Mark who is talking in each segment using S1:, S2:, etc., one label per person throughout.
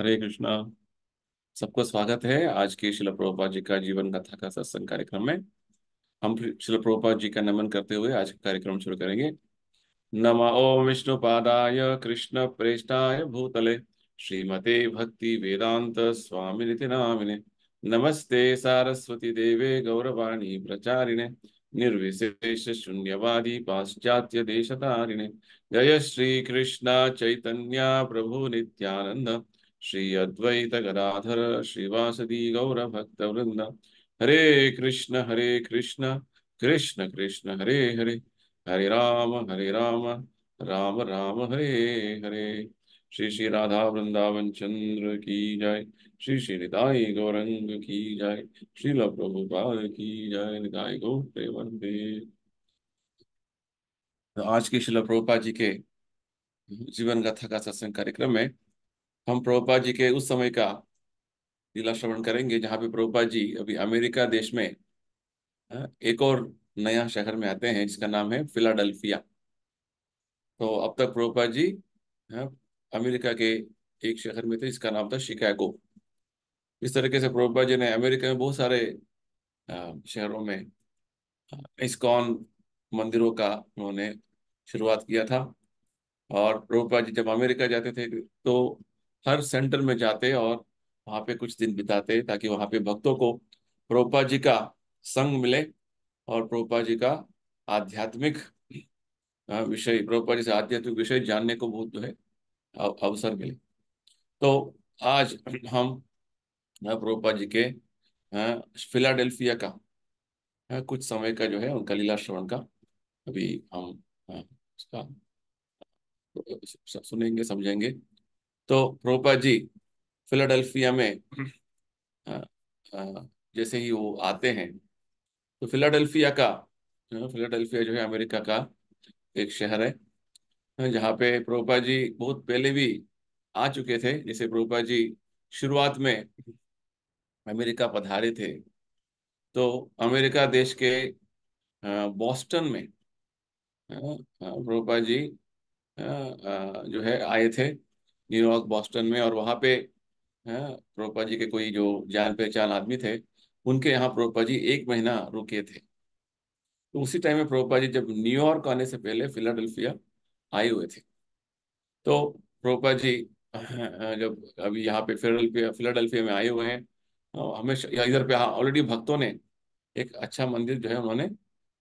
S1: हरे कृष्णा सबको स्वागत है आज के शिल प्रभुपा जी का जीवन कथा का सत्संग कार्यक्रम में हम शिल प्रभुपा जी का नमन करते हुए आज का कार्यक्रम शुरू करेंगे नम ओम विष्णु पादाय कृष्ण प्रेष्ठाय भूतले श्रीमते भक्ति वेदांत स्वामी नामिने नमस्ते सारस्वती देवे गौरवाणी प्रचारिणे निर्विशेष शून्यवादी पाश्चात्य देशतारिणे जय श्री कृष्ण चैतन्य प्रभु नित्यानंद श्री अद्वैत गदाधर श्रीवासदी गौर भक्त वृंद हरे कृष्ण हरे कृष्ण कृष्ण कृष्ण हरे हरे हरे राम हरे राम राम राम हरे हरे श्री श्री राधा वृंदावन चंद्र की जय श्री श्री निदाय गौरंग की जय श्रील प्रभुपाल की जय निताय गौरे वंदे तो आज के शिल प्रभुपा जी के जीवन कथा का सत्संग कार्यक्रम में हम प्रभुपा जी के उस समय का लीला श्रवण करेंगे जहाँ पे प्रभुपा जी अभी अमेरिका देश में हाँ, एक और नया शहर में आते हैं जिसका नाम है फिलाडेल्फिया तो अब तक प्रभुपा जी हाँ, अमेरिका के एक शहर में थे जिसका नाम था शिकागो इस तरीके से प्रभुपा जी ने अमेरिका में बहुत सारे हाँ, शहरों में इस्कॉन मंदिरों का उन्होंने शुरुआत किया था और प्रभुपा जी जब अमेरिका जाते थे तो हर सेंटर में जाते और वहाँ पे कुछ दिन बिताते ताकि वहाँ पे भक्तों को प्रोपा जी का संग मिले और प्रोपा जी का आध्यात्मिक विषय प्रोपा जी से आध्यात्मिक विषय जानने को बहुत जो है अवसर मिले तो आज हम प्रोपा जी के फिलाडेल्फिया का कुछ समय का जो है उनका लीला श्रवण का अभी हम उसका सुनेंगे समझेंगे तो प्रोपा जी फिलाडेल्फिया में हम्म। जैसे ही वो आते हैं तो फिलाडेल्फिया का फिलाडेल्फिया जो है अमेरिका का एक शहर है जहाँ पे प्रोपा जी बहुत पहले भी आ चुके थे जैसे प्रोपा जी शुरुआत में अमेरिका पधारे थे तो अमेरिका देश के बॉस्टन में प्रोपा जी जो है आए थे न्यूयॉर्क बॉस्टन में और वहाँ पे प्रोपा जी के कोई जो जान पहचान आदमी थे उनके यहाँ प्रोपा जी एक महीना रुके थे तो उसी टाइम में प्रोपा जी जब न्यूयॉर्क आने से पहले फिलाडेल्फिया आए हुए थे तो प्रोपा जी जब अभी यहाँ पे फिलाडेल्फिया फिलाडेल्फिया में आए हुए हैं हमेशा इधर पे ऑलरेडी हाँ, भक्तों ने एक अच्छा मंदिर जो है उन्होंने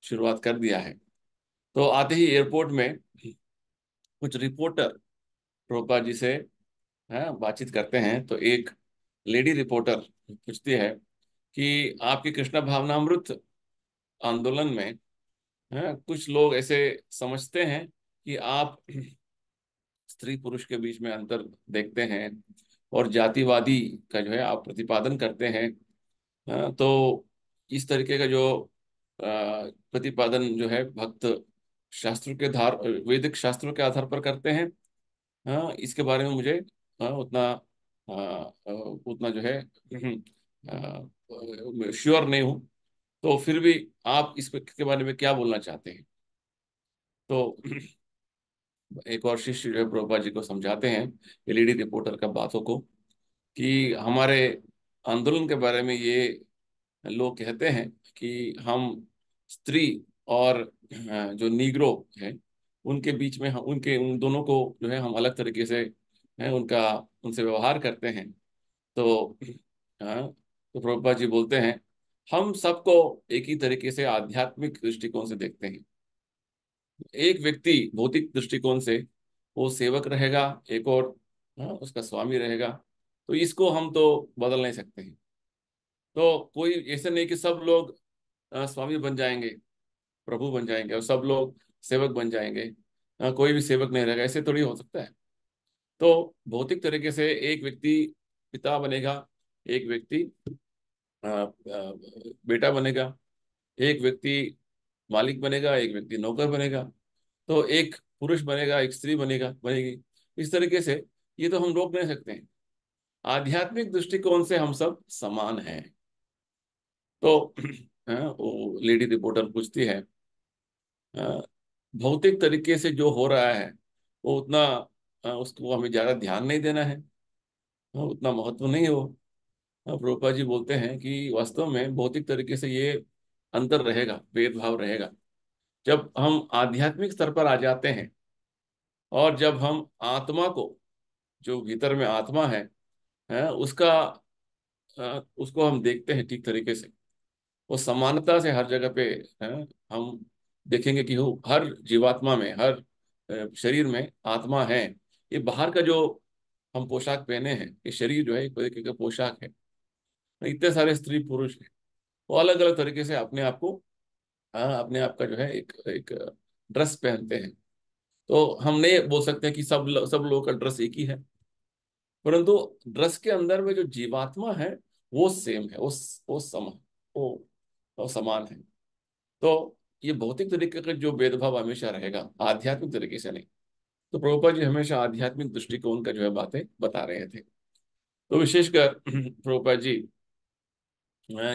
S1: शुरुआत कर दिया है तो आते ही एयरपोर्ट में कुछ रिपोर्टर प्रोपा जी से हाँ बातचीत करते हैं तो एक लेडी रिपोर्टर पूछती है कि आपके कृष्ण भावनामृत आंदोलन में हाँ, कुछ लोग ऐसे समझते हैं कि आप स्त्री पुरुष के बीच में अंतर देखते हैं और जातिवादी का जो है आप प्रतिपादन करते हैं हाँ, तो इस तरीके का जो प्रतिपादन जो है भक्त शास्त्रों के धार वैदिक शास्त्रों के आधार पर करते हैं हाँ, इसके बारे में मुझे हाँ, उतना उतना जो है श्योर हम्म, नहीं हूँ तो फिर भी आप इस के बारे में क्या बोलना चाहते हैं तो एक और शिष्य जो है प्रभुपा जी को समझाते हैं एलईडी रिपोर्टर का बातों को कि हमारे आंदोलन के बारे में ये लोग कहते हैं कि हम स्त्री और जो निग्रो है उनके बीच में उनके उन दोनों को जो है हम अलग तरीके से है उनका उनसे व्यवहार करते हैं तो आ, हाँ, तो प्रभुपा जी बोलते हैं हम सबको एक ही तरीके से आध्यात्मिक दृष्टिकोण से देखते हैं एक व्यक्ति भौतिक दृष्टिकोण से वो सेवक रहेगा एक और आ, हाँ, उसका स्वामी रहेगा तो इसको हम तो बदल नहीं सकते हैं तो कोई ऐसे नहीं कि सब लोग आ, हाँ, स्वामी बन जाएंगे प्रभु बन जाएंगे और सब लोग सेवक बन जाएंगे आ, हाँ, कोई भी सेवक नहीं रहेगा ऐसे थोड़ी हो सकता है तो भौतिक तरीके से एक व्यक्ति पिता बनेगा एक व्यक्ति बेटा बनेगा एक व्यक्ति मालिक बनेगा एक व्यक्ति नौकर बनेगा तो एक पुरुष बनेगा एक स्त्री बनेगा बनेगी इस तरीके से ये तो हम रोक नहीं सकते हैं आध्यात्मिक दृष्टिकोण से हम सब समान हैं तो हाँ, वो लेडी रिपोर्टर पूछती है हाँ, भौतिक तरीके से जो हो रहा है वो उतना उसको हमें ज़्यादा ध्यान नहीं देना है उतना महत्व नहीं हो रूपा जी बोलते हैं कि वास्तव में भौतिक तरीके से ये अंतर रहेगा भेदभाव रहेगा जब हम आध्यात्मिक स्तर पर आ जाते हैं और जब हम आत्मा को जो भीतर में आत्मा है, है उसका उसको हम देखते हैं ठीक तरीके से वो समानता से हर जगह पे है, हम देखेंगे कि हो हर जीवात्मा में हर शरीर में आत्मा है ये बाहर का जो हम पोशाक पहने हैं ये शरीर जो है एक तरीके का पोशाक है तो इतने सारे स्त्री पुरुष हैं वो अलग अलग तरीके से अपने आप को अपने आप का जो है एक एक ड्रेस पहनते हैं तो हम नहीं बोल सकते कि सब लो, सब लोगों का ड्रेस एक ही है परंतु ड्रेस के अंदर में जो जीवात्मा है वो सेम है वो वो समान वो, वो समान है तो ये भौतिक तरीके का जो भेदभाव हमेशा रहेगा आध्यात्मिक तरीके से नहीं तो प्रभुपा जी हमेशा आध्यात्मिक दृष्टिकोण का जो है बातें बता रहे थे तो विशेषकर प्रभुपा जी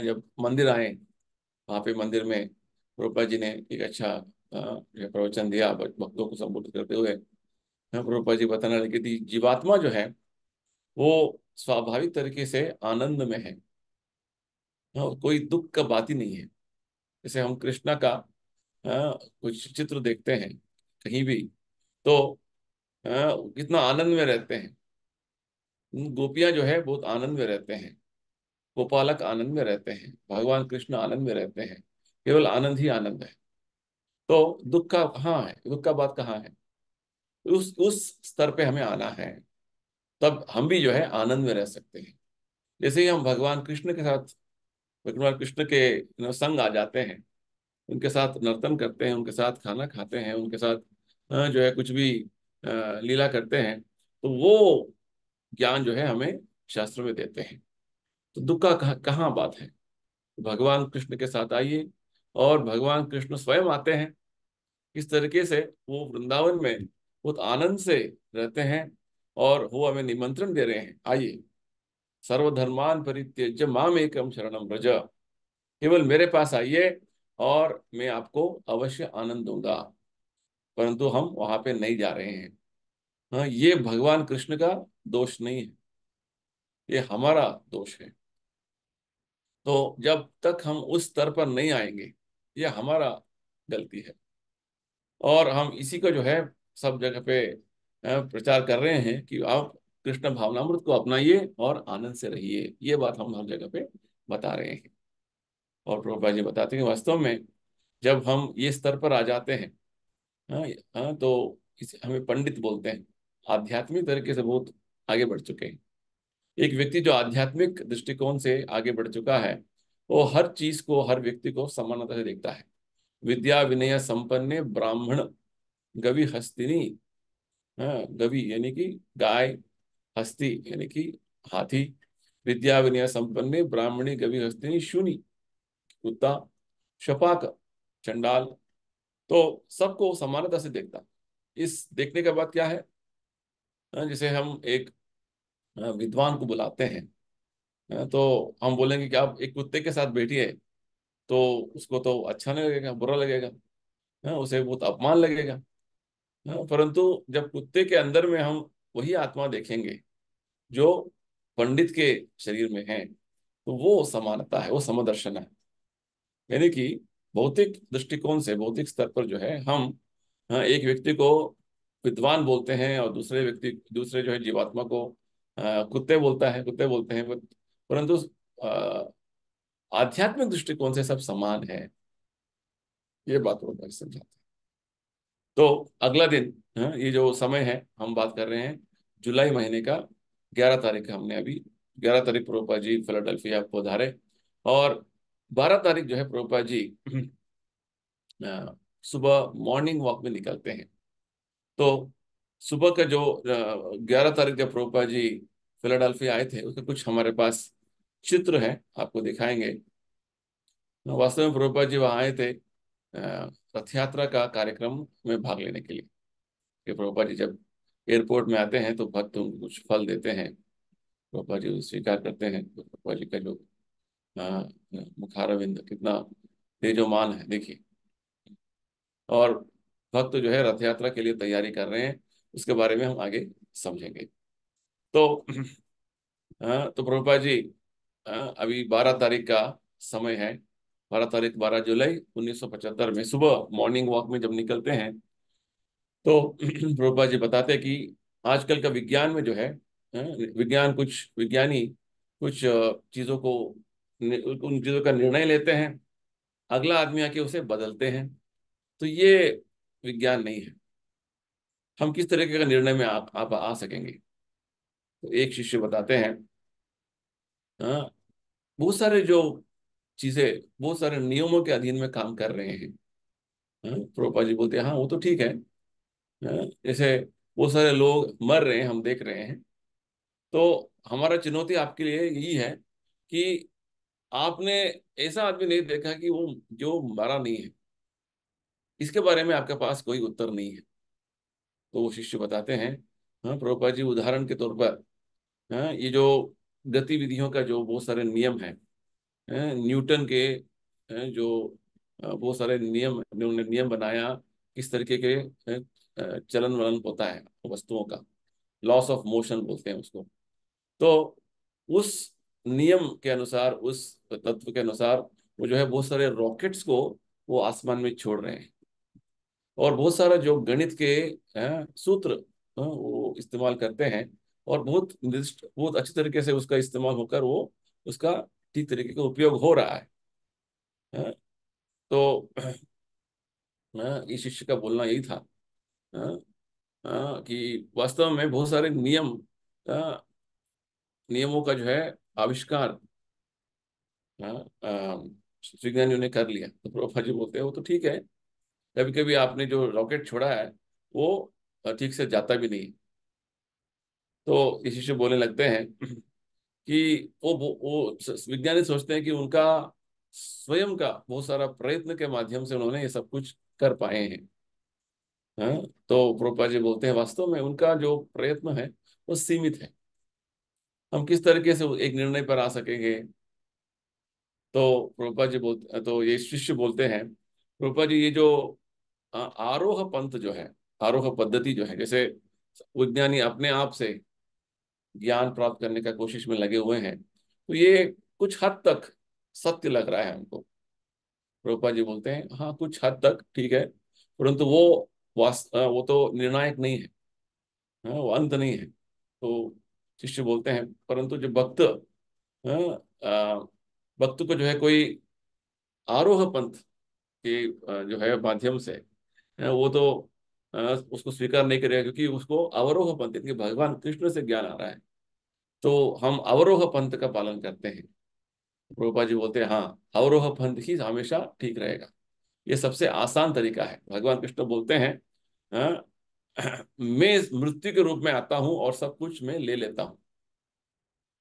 S1: जब मंदिर आए वहां पे मंदिर में प्रभुपा जी ने एक अच्छा जो प्रवचन दिया भक्तों को संबोधित करते हुए प्रभुपा जी बताना लगे थी जीवात्मा जो है वो स्वाभाविक तरीके से आनंद में है कोई दुख का बात ही नहीं है जैसे हम कृष्णा का आ, हाँ, कुछ चित्र देखते हैं कहीं भी तो आ, हाँ, कितना आनंद में रहते हैं गोपियां जो है बहुत आनंद में रहते हैं गोपालक आनंद में रहते हैं भगवान कृष्ण आनंद में रहते हैं केवल आनंद ही आनंद है तो दुख का कहाँ है दुख का बात कहाँ है उस उस स्तर पे हमें आना है तब हम भी जो है आनंद में रह सकते हैं जैसे ही हम भगवान कृष्ण के साथ भगवान कृष्ण के संग आ जाते हैं उनके साथ नर्तन करते हैं उनके साथ खाना खाते हैं उनके साथ जो है कुछ भी लीला करते हैं तो वो ज्ञान जो है हमें शास्त्र में देते हैं तो दुख का कहाँ बात है भगवान कृष्ण के साथ आइए और भगवान कृष्ण स्वयं आते हैं इस तरीके से वो वृंदावन में बहुत आनंद से रहते हैं और वो हमें निमंत्रण दे रहे हैं आइए सर्वधर्मान परित्यज माम एकम शरणम रज केवल मेरे पास आइए और मैं आपको अवश्य आनंद दूंगा परंतु हम वहां पे नहीं जा रहे हैं हाँ ये भगवान कृष्ण का दोष नहीं है ये हमारा दोष है तो जब तक हम उस स्तर पर नहीं आएंगे ये हमारा गलती है और हम इसी को जो है सब जगह पे प्रचार कर रहे हैं कि आप कृष्ण भावनामृत को अपनाइए और आनंद से रहिए ये बात हम हर जगह पे बता रहे हैं और प्रभुपा जी बताते हैं वास्तव में जब हम ये स्तर पर आ जाते हैं हाँ, हाँ, तो इसे हमें पंडित बोलते हैं आध्यात्मिक तरीके से बहुत आगे बढ़ चुके हैं एक व्यक्ति जो आध्यात्मिक दृष्टिकोण से आगे बढ़ चुका है वो हर चीज को हर व्यक्ति को समानता से देखता है विद्या विनय संपन्न ब्राह्मण गवि हस्तिनी हाँ, गवि यानी कि गाय हस्ती यानी कि हाथी विद्या विनय संपन्न ब्राह्मणी गवि हस्तिनी शूनी कुत्ता शपाक चंडाल तो सबको समानता से देखता इस देखने के बाद क्या है हाँ, जिसे हम एक हाँ, विद्वान को बुलाते हैं हाँ, तो हम बोलेंगे कि आप एक कुत्ते के साथ बैठिए तो उसको तो अच्छा नहीं लगेगा बुरा लगेगा उसे बहुत अपमान लगेगा परंतु जब कुत्ते के अंदर में हम वही आत्मा देखेंगे जो पंडित के शरीर में है तो वो समानता है वो समदर्शन है यानी कि भौतिक दृष्टिकोण से भौतिक स्तर पर जो है हम हाँ, एक व्यक्ति को विद्वान बोलते हैं और दूसरे व्यक्ति दूसरे जो है जीवात्मा को कुत्ते बोलता है कुत्ते बोलते हैं परंतु आध्यात्मिक दृष्टिकोण से सब समान है ये बात को समझाते हैं तो अगला दिन हाँ, ये जो समय है हम बात कर रहे हैं जुलाई महीने का ग्यारह तारीख हमने अभी ग्यारह तारीख प्रोपा जी फिलाडेल्फिया पधारे और बारह तारीख जो है प्रभुपा जी सुबह मॉर्निंग वॉक में निकलते हैं तो सुबह का जो ग्यारह तारीख जब प्रभुपा जी फिलाडेल्फिया आए थे उसके कुछ हमारे पास चित्र है आपको दिखाएंगे तो वास्तव में प्रभुपा जी वहां आए थे रथ यात्रा का कार्यक्रम में भाग लेने के लिए कि प्रभुपा जी जब एयरपोर्ट में आते हैं तो भक्त कुछ फल देते हैं प्रभुपा जी स्वीकार करते हैं प्रभुपा जी का जो मुखारविंद कितना तेजोमान है देखिए और भक्त जो है रथ यात्रा के लिए तैयारी कर रहे हैं उसके बारे में हम आगे समझेंगे तो हाँ, तो प्रभुपा जी हाँ, अभी 12 तारीख का समय है 12 तारीख 12 जुलाई 1975 में सुबह मॉर्निंग वॉक में जब निकलते हैं तो प्रभुपा जी बताते हैं कि आजकल का विज्ञान में जो है हाँ, विज्ञान कुछ विज्ञानी कुछ चीज़ों को उन चीज़ों का निर्णय लेते हैं अगला आदमी आके उसे बदलते हैं तो ये विज्ञान नहीं है हम किस तरीके का निर्णय में आ, आप आ सकेंगे तो एक शिष्य बताते हैं हाँ, बहुत सारे जो चीज़ें बहुत सारे नियमों के अधीन में काम कर रहे हैं हाँ, प्रोपा जी बोलते हैं हाँ वो तो ठीक है हाँ, जैसे बहुत सारे लोग मर रहे हैं हम देख रहे हैं तो हमारा चुनौती आपके लिए यही है कि आपने ऐसा आदमी नहीं देखा कि वो जो मरा नहीं है इसके बारे में आपके पास कोई उत्तर नहीं है तो वो शिष्य बताते हैं हाँ प्रभुपा जी उदाहरण के तौर पर हाँ ये जो गतिविधियों का जो बहुत सारे नियम है हाँ, न्यूटन के हाँ, जो बहुत सारे नियम उन्होंने नियम बनाया किस तरीके के हाँ, चलन वलन होता है वस्तुओं का लॉस ऑफ मोशन बोलते हैं उसको तो उस नियम के अनुसार उस तत्व के अनुसार वो जो है बहुत सारे रॉकेट्स को वो आसमान में छोड़ रहे हैं और बहुत सारा जो गणित के सूत्र हाँ, वो इस्तेमाल करते हैं और बहुत निर्दिष्ट बहुत अच्छे तरीके से उसका इस्तेमाल होकर वो उसका ठीक तरीके का उपयोग हो रहा है हाँ, तो हाँ, ये शिष्य का बोलना यही था आ, कि वास्तव में बहुत सारे नियम नियमों का जो है आविष्कार विज्ञानियों हाँ, ने कर लिया तो प्रोफा जी बोलते हैं वो तो ठीक है कभी कभी आपने जो रॉकेट छोड़ा है वो ठीक से जाता भी नहीं तो इसी से बोलने लगते हैं कि वो वो विज्ञानी सोचते हैं कि उनका स्वयं का बहुत सारा प्रयत्न के माध्यम से उन्होंने ये सब कुछ कर पाए हैं हाँ, तो प्रोपा जी बोलते हैं वास्तव में उनका जो प्रयत्न है वो सीमित है हम किस तरीके से एक निर्णय पर आ सकेंगे तो प्रभुपा जी बोलते तो ये शिष्य बोलते हैं प्रभुपा जी ये जो आरोह पंथ जो है आरोह पद्धति जो है जैसे विज्ञानी अपने आप से ज्ञान प्राप्त करने का कोशिश में लगे हुए हैं तो ये कुछ हद तक सत्य लग रहा है हमको प्रभुपा जी बोलते हैं हाँ कुछ हद तक ठीक है परंतु वो वास वो तो निर्णायक नहीं है हाँ, वो अंत नहीं है तो शिष्य बोलते हैं परंतु जो भक्त हाँ, भक्त को जो है कोई आरोह पंथ के जो है माध्यम से हाँ, वो तो हाँ, उसको स्वीकार नहीं करेगा क्योंकि उसको अवरोह पंथ यानी भगवान कृष्ण से ज्ञान आ रहा है तो हम अवरोह पंथ का पालन करते हैं रूपा जी बोलते हैं हाँ अवरोह पंथ ही हमेशा ठीक रहेगा ये सबसे आसान तरीका है भगवान कृष्ण बोलते हैं मैं मृत्यु के रूप में आता हूं और सब कुछ मैं ले लेता हूं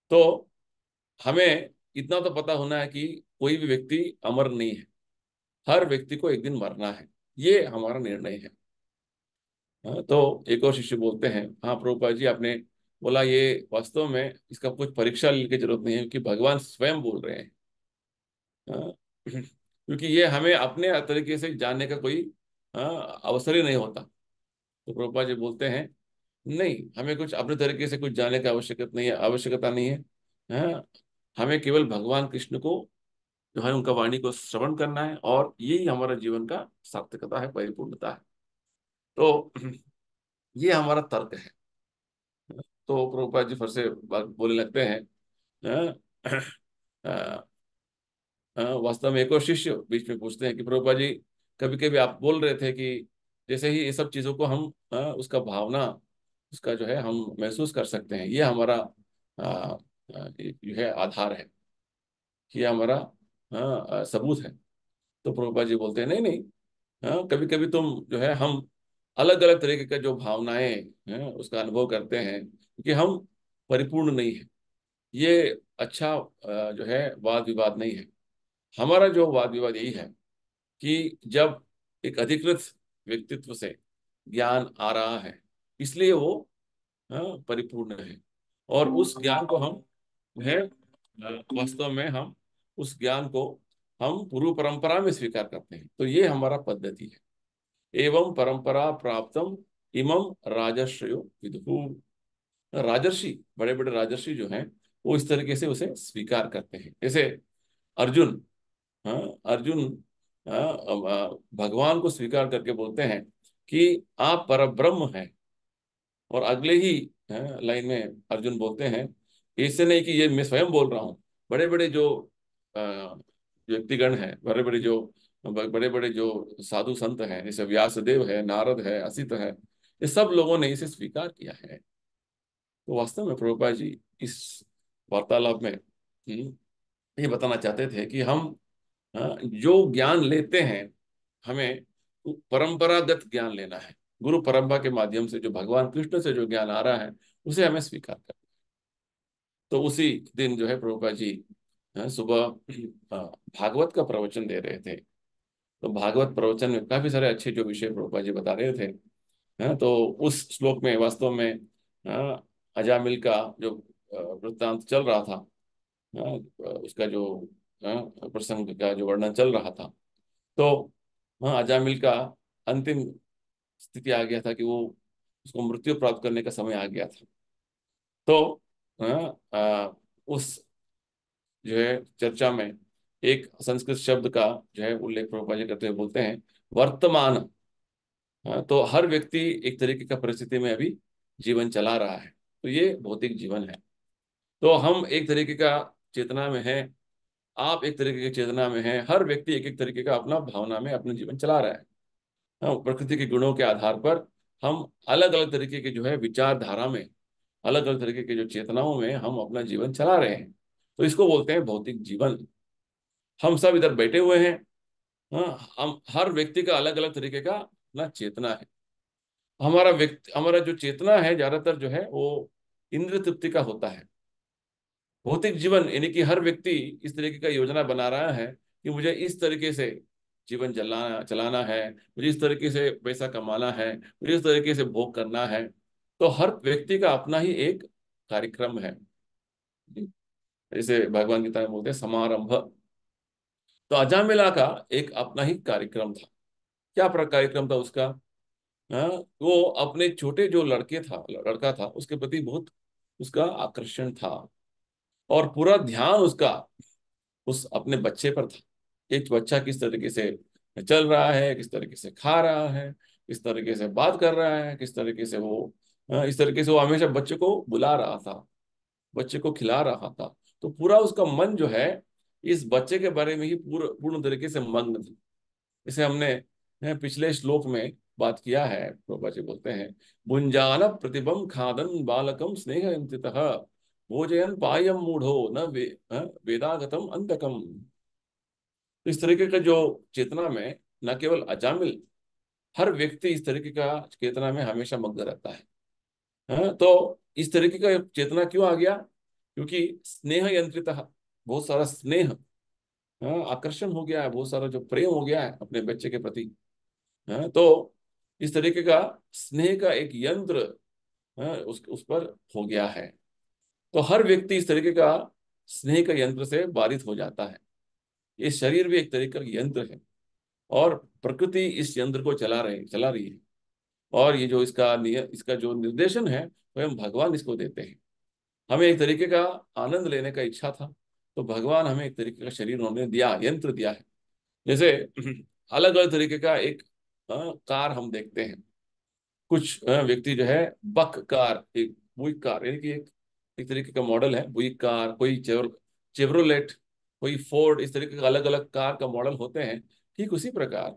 S1: तो हमें इतना तो पता होना है कि कोई भी व्यक्ति अमर नहीं है हर व्यक्ति को एक दिन मरना है ये हमारा निर्णय है हाँ, तो एक और शिष्य बोलते हैं हाँ प्रभुपा जी आपने बोला ये वास्तव में इसका कुछ परीक्षा लेने की जरूरत नहीं है क्योंकि भगवान स्वयं बोल रहे हैं हाँ, क्योंकि ये हमें अपने तरीके से जानने का कोई हाँ, अवसर ही नहीं होता तो प्रभुपा जी बोलते हैं नहीं हमें कुछ अपने तरीके से कुछ जाने की आवश्यकता नहीं है आवश्यकता नहीं है हाँ? हमें केवल भगवान कृष्ण को जो है उनका वाणी को श्रवण करना है और यही हमारा जीवन का सार्थकता है परिपूर्णता है तो ये हमारा तर्क है तो प्रभुपा जी फिर से बोलने लगते हैं हाँ, हाँ, हाँ, वास्तव में एक और शिष्य बीच में पूछते हैं कि प्रभुपा जी कभी कभी आप बोल रहे थे कि जैसे ही ये सब चीज़ों को हम आ, उसका भावना उसका जो है हम महसूस कर सकते हैं ये हमारा जो है आधार है ये हमारा आ, सबूत है तो प्रभुपा जी बोलते हैं नहीं नहीं हाँ कभी कभी तुम जो है हम अलग अलग तरीके का जो भावनाएं उसका अनुभव करते हैं क्योंकि हम परिपूर्ण नहीं है ये अच्छा जो है वाद विवाद नहीं है हमारा जो वाद विवाद यही है कि जब एक अधिकृत व्यक्तित्व से ज्ञान आ रहा है इसलिए वो हाँ, परिपूर्ण है और उस ज्ञान को हम है वास्तव में हम उस ज्ञान को हम पूर्व परंपरा में स्वीकार करते हैं तो ये हमारा पद्धति है एवं परंपरा प्राप्तम इमम राजर्षयो विदु राजर्षि बड़े बड़े राजर्षि जो हैं वो इस तरीके से उसे स्वीकार करते हैं जैसे अर्जुन हाँ अर्जुन हाँ, भगवान को स्वीकार करके बोलते हैं कि आप पर ब्रह्म है और अगले ही हाँ, लाइन में अर्जुन बोलते हैं इससे नहीं कि ये मैं स्वयं बोल रहा हूँ बड़े बड़े जो व्यक्तिगण हैं बड़े बड़े जो बड़े बड़े जो साधु संत हैं जैसे व्यासदेव है नारद है असित है ये सब लोगों ने इसे स्वीकार किया है तो वास्तव में प्रभुपा जी इस वार्तालाप में हम्म, ये बताना चाहते थे कि हम हाँ, जो ज्ञान लेते हैं हमें परंपरागत ज्ञान लेना है गुरु परंपरा के माध्यम से जो भगवान कृष्ण से जो ज्ञान आ रहा है उसे हमें स्वीकार करना है तो उसी दिन जो है प्रभुपा जी हाँ, सुबह हाँ, भागवत का प्रवचन दे रहे थे तो भागवत प्रवचन में काफी सारे अच्छे जो विषय प्रभुपा जी बता रहे थे है तो उस श्लोक में वास्तव में अजामिल का जो वृत्तांत चल रहा था उसका जो हाँ, प्रसंग का जो वर्णन चल रहा था तो वहां अजामिल का अंतिम स्थिति आ गया था कि वो उसको मृत्यु प्राप्त करने का समय आ गया था तो आ, हाँ, आ, उस जो है चर्चा में एक संस्कृत शब्द का जो है उल्लेख प्रभुपा जी करते हुए बोलते हैं वर्तमान आ, हाँ, तो हर व्यक्ति एक तरीके का परिस्थिति में अभी जीवन चला रहा है तो ये भौतिक जीवन है तो हम एक तरीके का चेतना में है आप एक तरीके की चेतना में हैं हर व्यक्ति एक एक तरीके का अपना भावना में अपना जीवन चला रहा है हाँ प्रकृति के गुणों के आधार पर हम अलग अलग तरीके के जो है विचारधारा में अलग अलग तरीके के जो चेतनाओं में हम अपना जीवन चला रहे हैं तो इसको बोलते हैं भौतिक जीवन हम सब इधर बैठे हुए हैं हाँ हम हर व्यक्ति का अलग अलग तरीके का अपना चेतना है हमारा व्यक्ति हमारा जो चेतना है ज्यादातर जो है वो इंद्र तृप्ति का होता है भौतिक जीवन यानी कि हर व्यक्ति इस तरीके का योजना बना रहा है कि मुझे इस तरीके से जीवन चलाना चलाना है मुझे इस तरीके से पैसा कमाना है मुझे इस तरीके से भोग करना है तो हर व्यक्ति का अपना ही एक कार्यक्रम है जैसे भगवान गीता में बोलते हैं समारंभ तो अजामिला का एक अपना ही कार्यक्रम था क्या कार्यक्रम था उसका आ, हाँ, वो अपने छोटे जो लड़के था लड़का था उसके प्रति बहुत उसका आकर्षण था और पूरा ध्यान उसका उस अपने बच्चे पर था एक बच्चा किस तरीके से चल रहा है किस तरीके से खा रहा है किस तरीके से बात कर रहा है किस तरीके से वो इस तरीके से वो हमेशा बच्चे को बुला रहा था बच्चे को खिला रहा था तो पूरा उसका मन जो है इस बच्चे के बारे में ही पूर, पूर्ण तरीके से मग्न थी इसे हमने पिछले श्लोक में बात किया है प्रभा जी बोलते हैं भुंजान प्रतिबम खादन बालकम स्नेह भोजयन पायम मूढ़ो न वे, वेदागतम अंधकम इस तरीके का जो चेतना में न केवल अजामिल हर व्यक्ति इस तरीके का चेतना में हमेशा मग्न रहता है हा? तो इस तरीके का चेतना क्यों आ गया क्योंकि स्नेह यंत्रित बहुत सारा स्नेह आकर्षण हो गया है बहुत सारा जो प्रेम हो गया है अपने बच्चे के प्रति तो इस तरीके का स्नेह का एक यंत्र उस, उस पर हो गया है तो हर व्यक्ति इस तरीके का स्नेह का यंत्र से बाधित हो जाता है ये शरीर भी एक तरीके का यंत्र है और प्रकृति इस यंत्र को चला रहे चला रही है और ये जो इसका इसका जो निर्देशन है स्वयं भगवान इसको देते हैं हमें एक तरीके का आनंद लेने का इच्छा था तो भगवान हमें एक तरीके का शरीर उन्होंने दिया यंत्र दिया है जैसे अलग अलग तरीके का एक आ, कार हम देखते हैं कुछ व्यक्ति जो है बक कार एक बुक कार यानी कि एक एक तरीके का मॉडल है वही कार कोई चेवरोलेट कोई फोर्ड इस तरीके का अलग अलग कार का मॉडल होते हैं ठीक उसी प्रकार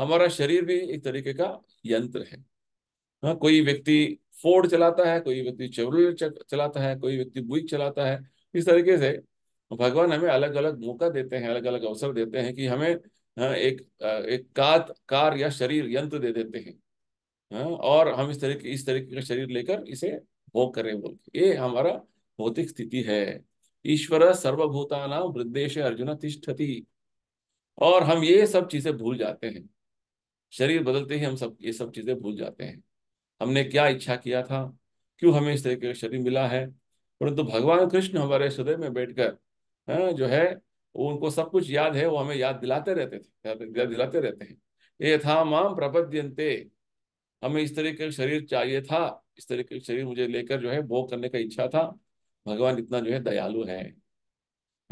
S1: हमारा शरीर भी एक तरीके का यंत्र है हाँ कोई व्यक्ति फोर्ड चलाता है कोई व्यक्ति चेवरोलेट चलाता है कोई व्यक्ति बुइक चलाता है इस तरीके से भगवान हमें अलग अलग मौका देते हैं अलग अलग अवसर देते हैं कि हमें हाँ, एक एक कात कार या शरीर यंत्र दे देते हैं हाँ, और हम इस तरीके इस तरीके का शरीर लेकर इसे वो करें बोल ये हमारा भौतिक स्थिति है ईश्वर सर्वभूता नाम वृद्धेश अर्जुन तिष्ठति और हम ये सब चीजें भूल जाते हैं शरीर बदलते ही हम सब ये सब चीजें भूल जाते हैं हमने क्या इच्छा किया था क्यों हमें इस तरीके का शरीर मिला है परंतु तो भगवान कृष्ण हमारे हृदय में बैठकर हाँ, जो है वो उनको सब कुछ याद है वो हमें याद दिलाते रहते थे याद दिलाते रहते हैं ये था माम प्रपद्यंते हमें इस तरीके का शरीर चाहिए था इस तरह के शरीर मुझे लेकर जो है भोग करने का इच्छा था भगवान इतना जो है दयालु है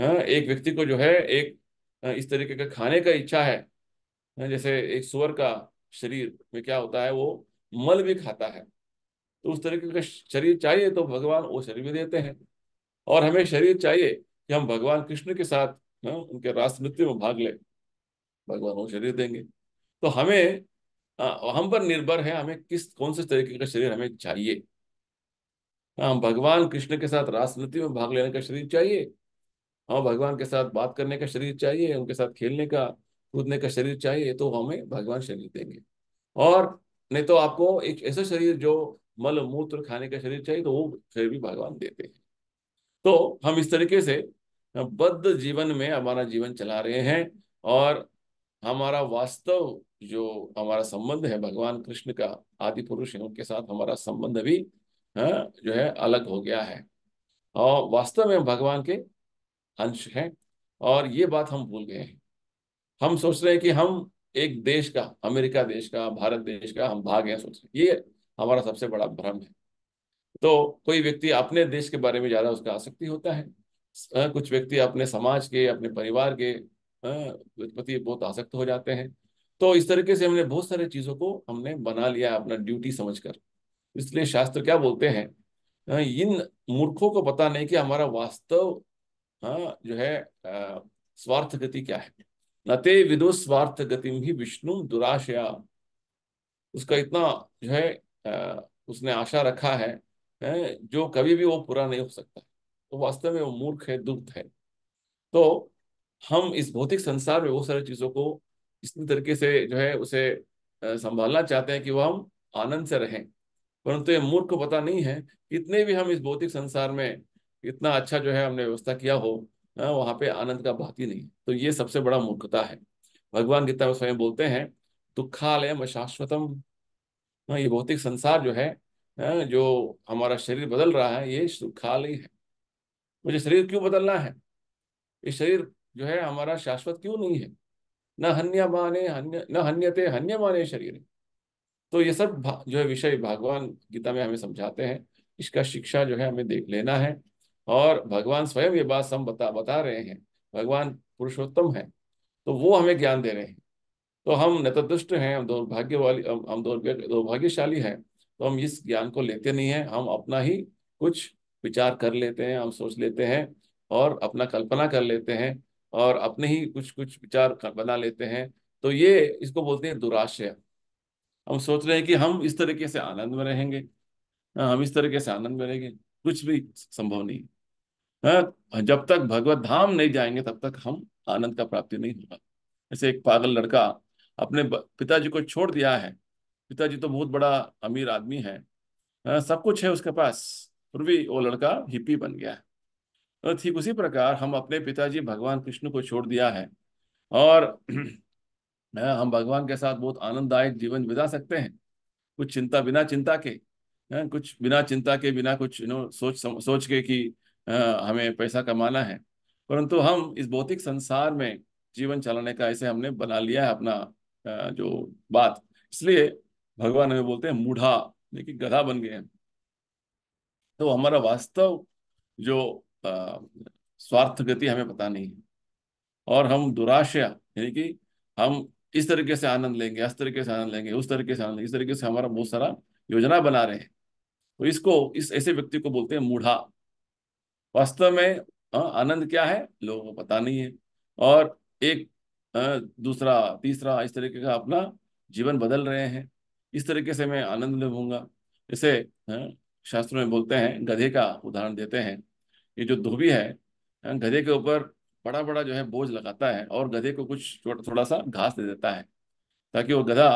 S1: हाँ एक व्यक्ति को जो है एक हाँ, इस तरीके का खाने का इच्छा है हाँ, जैसे एक सुअर का शरीर में क्या होता है वो मल भी खाता है तो उस तरीके का शरीर चाहिए तो भगवान वो शरीर भी देते हैं और हमें शरीर चाहिए कि हम भगवान कृष्ण के साथ हाँ, उनके राष्ट्र नृत्य में भाग ले भगवान वो शरीर देंगे तो हमें हाँ, हम पर निर्भर है हमें किस कौन से तरीके का शरीर हमें चाहिए हम हाँ, भगवान कृष्ण के साथ राजनीति में भाग लेने का शरीर चाहिए हम भगवान के साथ बात करने का शरीर चाहिए उनके साथ खेलने का कूदने का शरीर चाहिए तो हमें भगवान शरीर देंगे और नहीं तो आपको एक ऐसा शरीर जो मल मूत्र खाने का शरीर चाहिए तो वो शरीर भी भगवान देते हैं तो हम इस तरीके से बद्ध जीवन में हमारा जीवन चला रहे हैं और हमारा वास्तव जो हमारा संबंध है भगवान कृष्ण का आदि पुरुष है उनके साथ हमारा संबंध भी है, हाँ, जो है अलग हो गया है और वास्तव में भगवान के अंश हैं और ये बात हम भूल गए हैं हम सोच रहे हैं कि हम एक देश का अमेरिका देश का भारत देश का हम भाग हैं सोच रहे हैं। ये हमारा सबसे बड़ा भ्रम है तो कोई व्यक्ति अपने देश के बारे में ज्यादा उसका आसक्ति होता है हाँ, कुछ व्यक्ति अपने समाज के अपने परिवार के हाँ, पति बहुत आसक्त हो जाते हैं तो इस तरीके से हमने बहुत सारी चीज़ों को हमने बना लिया अपना ड्यूटी समझकर इसलिए शास्त्र क्या बोलते हैं हाँ, इन मूर्खों को पता नहीं कि हमारा वास्तव हाँ, जो है स्वार्थ गति क्या है नते विदु स्वार्थ गति भी विष्णु दुराशया उसका इतना जो है उसने आशा रखा है जो कभी भी वो पूरा नहीं हो सकता तो वास्तव में वो मूर्ख है दुग्ध है तो हम इस भौतिक संसार में बहुत सारी चीज़ों को इस तरीके से जो है उसे संभालना चाहते हैं कि वह हम आनंद से रहें परंतु ये मूर्ख को पता नहीं है कितने भी हम इस भौतिक संसार में इतना अच्छा जो है हमने व्यवस्था किया हो वहाँ पे आनंद का बात ही नहीं तो ये सबसे बड़ा मूर्खता है भगवान गीता में स्वयं बोलते हैं दुखालय शाश्वतम हाँ, ये भौतिक संसार जो है जो हमारा शरीर बदल रहा है ये दुखालय है मुझे शरीर क्यों बदलना है ये शरीर जो है हमारा शाश्वत क्यों नहीं है न हन्य माने हन्य न हन्यते हन्य माने शरीर तो ये सब जो है विषय भगवान गीता में हमें समझाते हैं इसका शिक्षा जो है हमें देख लेना है और भगवान स्वयं ये बात हम बता बता रहे हैं भगवान पुरुषोत्तम है तो वो हमें ज्ञान दे रहे हैं तो हम नतदुष्ट हैं हम दुर्भाग्य वाली हम दुर्भाग्यशाली हैं तो हम इस ज्ञान को लेते नहीं हैं हम अपना ही कुछ विचार कर लेते हैं हम सोच लेते हैं और अपना कल्पना कर लेते हैं और अपने ही कुछ कुछ विचार बना लेते हैं तो ये इसको बोलते हैं दुराशय हम सोच रहे हैं कि हम इस तरीके से आनंद में रहेंगे हाँ, हम इस तरीके से आनंद में रहेंगे कुछ भी संभव नहीं है हाँ, जब तक भगवत धाम नहीं जाएंगे तब तक हम आनंद का प्राप्ति नहीं होगा जैसे एक पागल लड़का अपने पिताजी को छोड़ दिया है पिताजी तो बहुत बड़ा अमीर आदमी है हाँ, सब कुछ है उसके पास फिर भी वो लड़का हिप्पी बन गया है तो ठीक उसी प्रकार हम अपने पिताजी भगवान कृष्ण को छोड़ दिया है और हाँ, हम भगवान के साथ बहुत आनंददायक जीवन बिता सकते हैं कुछ चिंता बिना चिंता के हाँ, कुछ बिना चिंता के बिना कुछ यू नो सोच सोच के कि हाँ, हमें पैसा कमाना है परंतु हम इस भौतिक संसार में जीवन चलाने का ऐसे हमने बना लिया है अपना जो बात इसलिए भगवान हमें बोलते हैं मूढ़ा देखिए गधा बन गए हैं तो हमारा वास्तव जो स्वार्थ गति हमें पता नहीं है और हम दुराशय यानी कि हम इस तरीके से आनंद लेंगे इस तरीके से आनंद लेंगे उस तरीके से आनंद इस तरीके से हमारा बहुत सारा योजना बना रहे हैं तो इसको इस ऐसे व्यक्ति को बोलते हैं मूढ़ा वास्तव में आनंद क्या है लोगों को पता नहीं है और एक दूसरा तीसरा इस तरीके का अपना जीवन बदल रहे हैं इस तरीके से मैं आनंद लूंगा इसे शास्त्रों में बोलते हैं गधे का उदाहरण देते हैं ये जो धोबी है हाँ, गधे के ऊपर बड़ा बड़ा जो है बोझ लगाता है और गधे को कुछ थोड़ा सा घास दे देता है ताकि वो गधा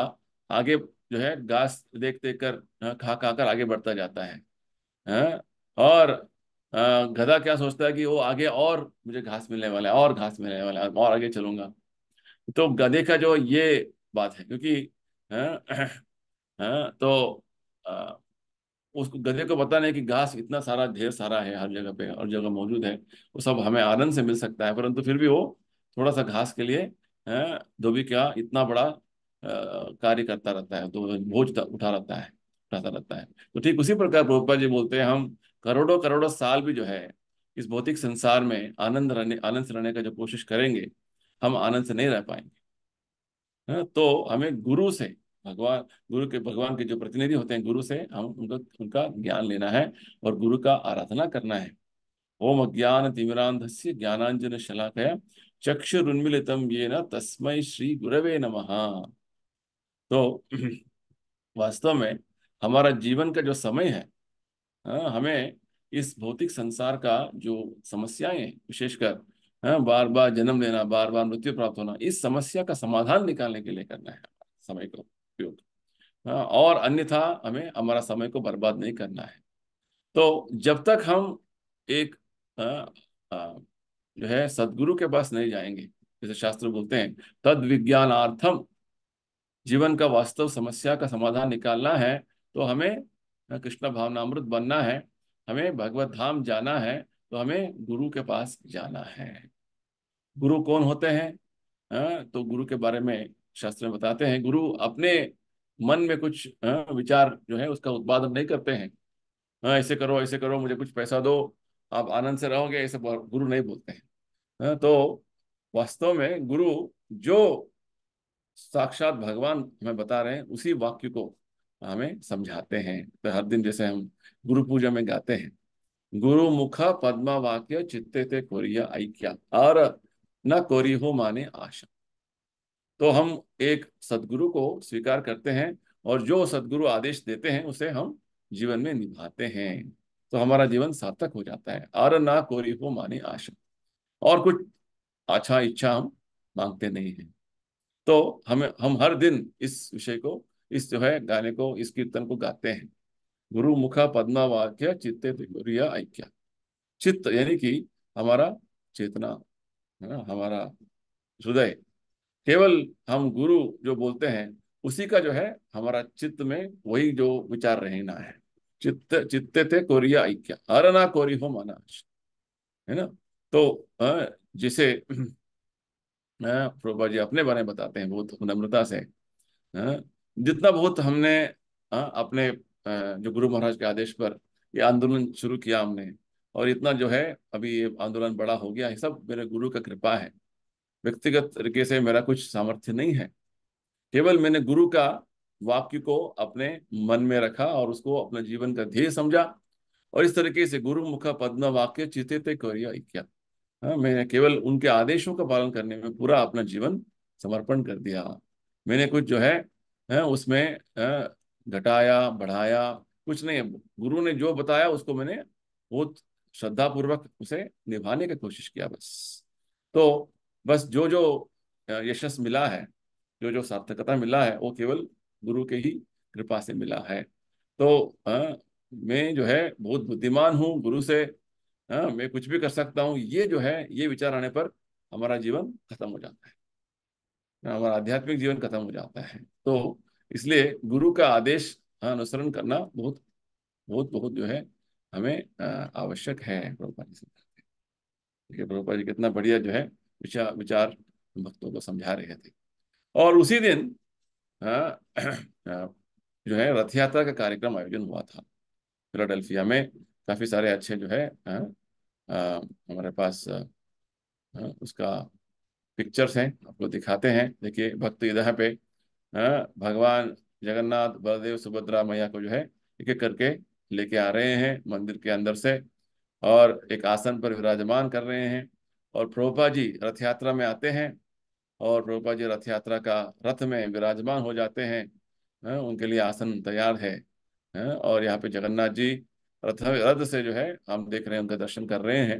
S1: आगे जो है घास देख देख कर हाँ, खा खा कर आगे बढ़ता जाता है हाँ? और हाँ, गधा क्या सोचता है कि वो आगे और मुझे घास मिलने वाला है और घास मिलने वाला है और आगे चलूंगा तो गधे का जो ये बात है क्योंकि हाँ, हाँ, तो उसको गधे को पता नहीं कि घास इतना सारा ढेर सारा है हर जगह पे हर जगह मौजूद है वो सब हमें आनंद से मिल सकता है परंतु फिर भी वो थोड़ा सा घास के लिए धोबी का इतना बड़ा कार्य करता रहता है तो बोझ उठा रहता है उठाता रहता है तो ठीक उसी प्रकार प्रभुपा जी बोलते हैं हम करोड़ों करोड़ों साल भी जो है इस भौतिक संसार में आनंद रहने आनंद से रहने का जो कोशिश करेंगे हम आनंद से नहीं रह पाएंगे तो हमें गुरु से भगवान गुरु के भगवान के जो प्रतिनिधि होते हैं गुरु से हम उनको उनका ज्ञान लेना है और गुरु का आराधना करना है ओम अज्ञान तिमिरांध्य ज्ञानांजन शलाक चक्षुरुन्मिलितम ये न तस्मय श्री गुरवे नमः तो वास्तव में हमारा जीवन का जो समय है हाँ, हमें इस भौतिक संसार का जो समस्याएं विशेषकर हाँ, बार बार जन्म लेना बार बार मृत्यु प्राप्त होना इस समस्या का समाधान निकालने के लिए करना है समय को उपयोग हाँ, और अन्यथा हमें हमारा समय को बर्बाद नहीं करना है तो जब तक हम एक आ, हाँ, आ, हाँ, जो है सदगुरु के पास नहीं जाएंगे जैसे शास्त्र बोलते हैं तद विज्ञानार्थम जीवन का वास्तव समस्या का समाधान निकालना है तो हमें कृष्ण भावनामृत बनना है हमें भगवत धाम जाना है तो हमें गुरु के पास जाना है गुरु कौन होते हैं तो गुरु के बारे में शास्त्र में बताते हैं गुरु अपने मन में कुछ विचार जो है उसका उत्पादन नहीं करते हैं हाँ ऐसे करो ऐसे करो मुझे कुछ पैसा दो आप आनंद से रहोगे ऐसे गुरु नहीं बोलते हैं तो वास्तव में गुरु जो साक्षात भगवान हमें बता रहे हैं उसी वाक्य को हमें समझाते हैं तो हर दिन जैसे हम गुरु पूजा में गाते हैं गुरु मुख पद्मा वाक्य चित्ते थे कोरिया क्या और न कोरी हो माने आशा तो हम एक सदगुरु को स्वीकार करते हैं और जो सदगुरु आदेश देते हैं उसे हम जीवन में निभाते हैं तो हमारा जीवन सार्थक हो जाता है अर ना कोरी हो माने आशा और कुछ अच्छा इच्छा हम मांगते नहीं हैं तो हमें हम हर दिन इस विषय को इस जो है गाने को इस कीर्तन को गाते हैं गुरु मुखा पदमा वाक्य चित्ते आख्या चित्त यानी कि हमारा चेतना है ना हमारा हृदय केवल हम गुरु जो बोलते हैं उसी का जो है हमारा चित्त में वही जो विचार रहना है चित्त चित्ते थे कोरिया ऐक्या अरना कोरी हो माना है ना तो जिसे प्रभा जी अपने बारे में बताते हैं बहुत नम्रता से जितना बहुत हमने अपने जो गुरु महाराज के आदेश पर ये आंदोलन शुरू किया हमने और इतना जो है अभी ये आंदोलन बड़ा हो गया है सब मेरे गुरु का कृपा है व्यक्तिगत तरीके से मेरा कुछ सामर्थ्य नहीं है केवल मैंने गुरु का वाक्य को अपने मन में रखा और उसको अपने जीवन का ध्येय समझा और इस तरीके से गुरु मुख पद्म वाक्य चिते क्या हाँ, मैंने केवल उनके आदेशों का पालन करने में पूरा अपना जीवन समर्पण कर दिया मैंने कुछ जो है, है हाँ, उसमें हाँ, घटाया बढ़ाया कुछ नहीं गुरु ने जो बताया उसको मैंने बहुत श्रद्धापूर्वक उसे निभाने की कोशिश किया बस तो बस जो जो यशस मिला है जो जो सार्थकता मिला है वो केवल गुरु के ही कृपा से मिला है तो आ, मैं जो है बहुत बुद्धिमान हूँ गुरु से आ, मैं कुछ भी कर सकता हूँ ये जो है ये विचार आने पर हमारा जीवन खत्म हो जाता है हमारा आध्यात्मिक जीवन खत्म हो जाता है तो इसलिए गुरु का आदेश अनुसरण करना बहुत बहुत बहुत जो है हमें आवश्यक है प्रभुपा जी से प्रभुपा जी कितना बढ़िया जो है विचार विचार भक्तों को समझा रहे थे और उसी दिन हाँ, हाँ, जो है रथ यात्रा का कार्यक्रम आयोजन हुआ था फिलाडेल्फिया में काफ़ी सारे अच्छे जो है हाँ, हमारे पास उसका पिक्चर्स हैं आपको दिखाते हैं देखिए भक्त इधर पे भगवान जगन्नाथ बलदेव सुभद्रा मैया को जो है एक एक करके लेके आ रहे हैं मंदिर के अंदर से और एक आसन पर विराजमान कर रहे हैं और प्रभुपा जी रथ यात्रा में आते हैं और प्रभुपा जी रथ यात्रा का रथ में विराजमान हो जाते हैं है? उनके लिए आसन तैयार है, है? और यहाँ पे जगन्नाथ जी रथ रथ से जो है हम देख रहे हैं उनका दर्शन कर रहे हैं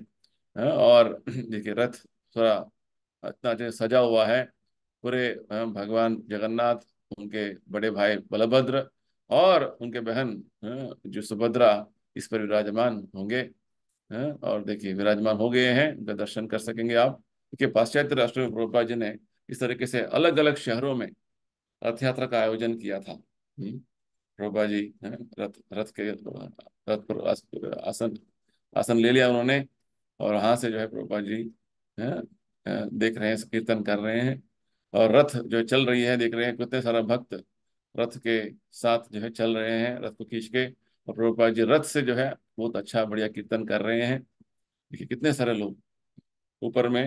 S1: है? और देखिए रथ थोड़ा इतना सजा हुआ है पूरे भगवान जगन्नाथ उनके बड़े भाई बलभद्र और उनके बहन जो सुभद्रा इस पर विराजमान होंगे है? और देखिए विराजमान हो गए हैं उनका दर्शन कर सकेंगे आप क्योंकि पाश्चात्य राष्ट्र में प्रभुपा जी ने इस तरीके से अलग अलग शहरों में रथ यात्रा का आयोजन किया था हम्म, प्रभुपा जी रथ रथ के रथ पर आसन आसन ले लिया उन्होंने और वहां से जो है प्रभुपा जी है? देख रहे हैं कीर्तन कर रहे हैं और रथ जो चल रही है देख रहे हैं कितने सारा भक्त रथ के साथ जो है चल रहे हैं रथ को खींच के और प्रभुपा जी रथ से जो है बहुत अच्छा बढ़िया कीर्तन कर रहे हैं देखिए कितने सारे लोग ऊपर में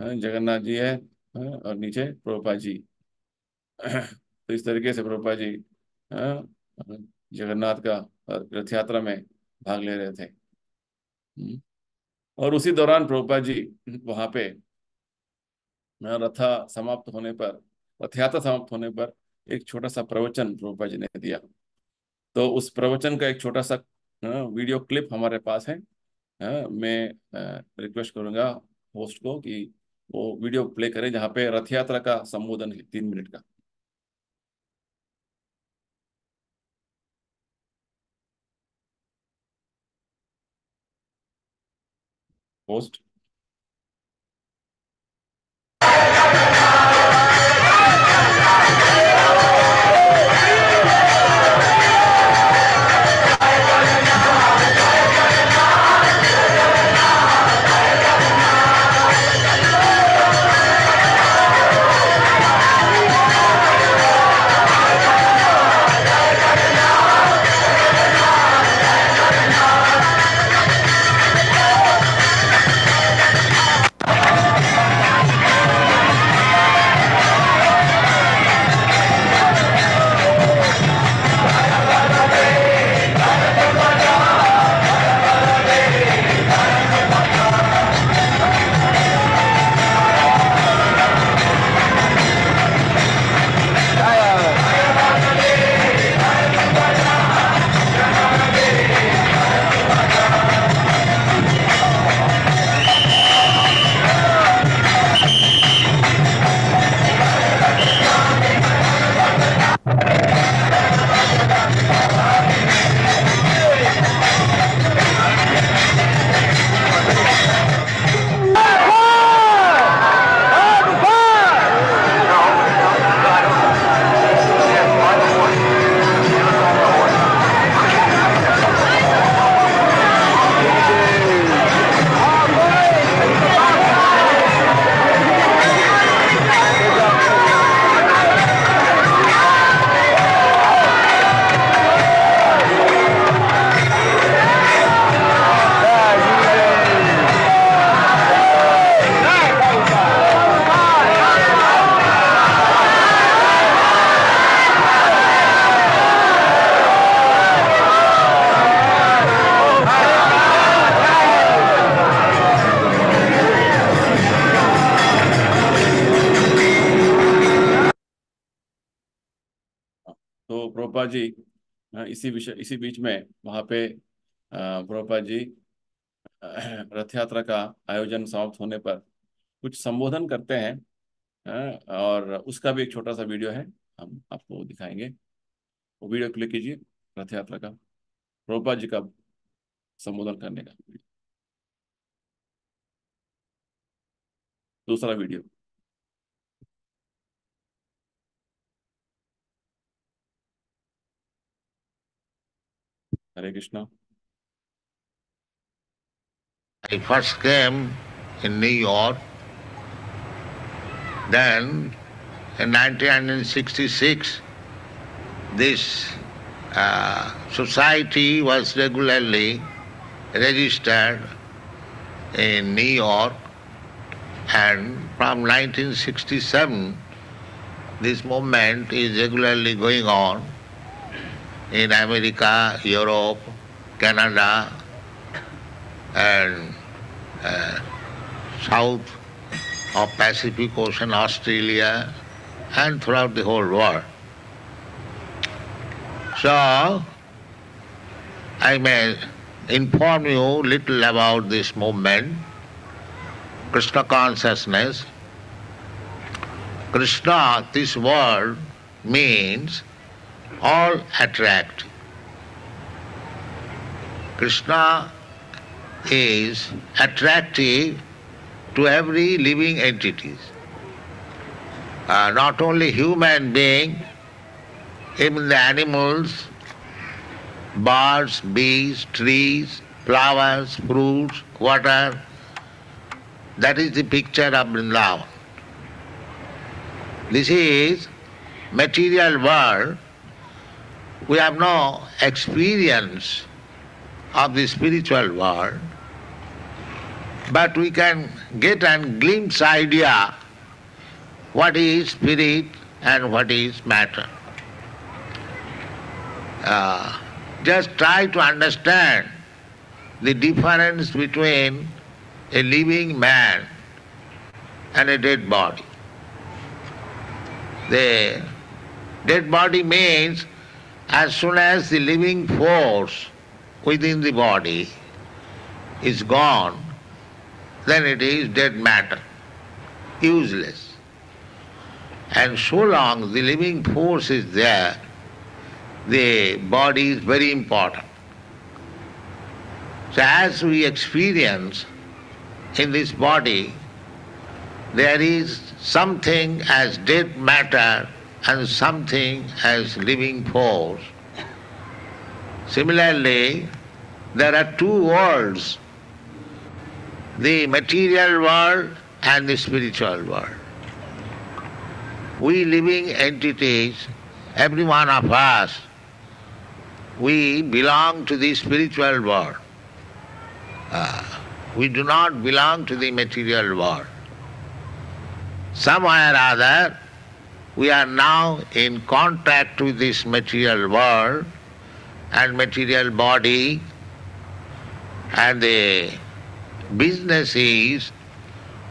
S1: हाँ, जगन्नाथ जी है हाँ, और नीचे प्रोपा जी तो इस तरीके से प्रोपा जी हाँ, जगन्नाथ का रथ यात्रा में भाग ले रहे थे हम्म, और उसी दौरान प्रोपा जी वहां पे रथा समाप्त होने पर रथ यात्रा समाप्त होने पर एक छोटा सा प्रवचन प्रोपा जी ने दिया तो उस प्रवचन का एक छोटा सा हाँ, वीडियो क्लिप हमारे पास है हाँ, मैं रिक्वेस्ट करूंगा होस्ट को कि वो वीडियो प्ले करें जहां पे रथ यात्रा का संबोधन है तीन मिनट का होस्ट इसी विषय इसी बीच में वहाँ पे प्रभुपा जी रथ यात्रा का आयोजन समाप्त होने पर कुछ संबोधन करते हैं और उसका भी एक छोटा सा वीडियो है हम आपको दिखाएंगे वो वीडियो क्लिक कीजिए रथ यात्रा का प्रभुपा जी का संबोधन करने का दूसरा video
S2: Hare Krishna. I first came in New York. Then in 1966, this uh, society was regularly registered in New York, and from 1967, this movement is regularly going on in America, Europe, Canada, and uh, south of Pacific Ocean, Australia, and throughout the whole world. So, I may inform you little about this movement, Krishna consciousness. Krishna, this word means all attract. Krishna is attractive to every living entity, uh, not only human being, even the animals, birds, bees, trees, flowers, fruits, water. That is the picture of Vrindavan. This is material world we have no experience of the spiritual world, but we can get a glimpse idea what is spirit and what is matter. Uh, just try to understand the difference between a living man and a dead body. The dead body means as soon as the living force within the body is gone, then it is dead matter, useless. And so long the living force is there, the body is very important. So as we experience in this body, there is something as dead matter and something as living force. Similarly, there are two worlds, the material world and the spiritual world. We living entities, every one of us, we belong to the spiritual world. Uh, we do not belong to the material world. Somewhere or other, we are now in contact with this material world and material body, and the business is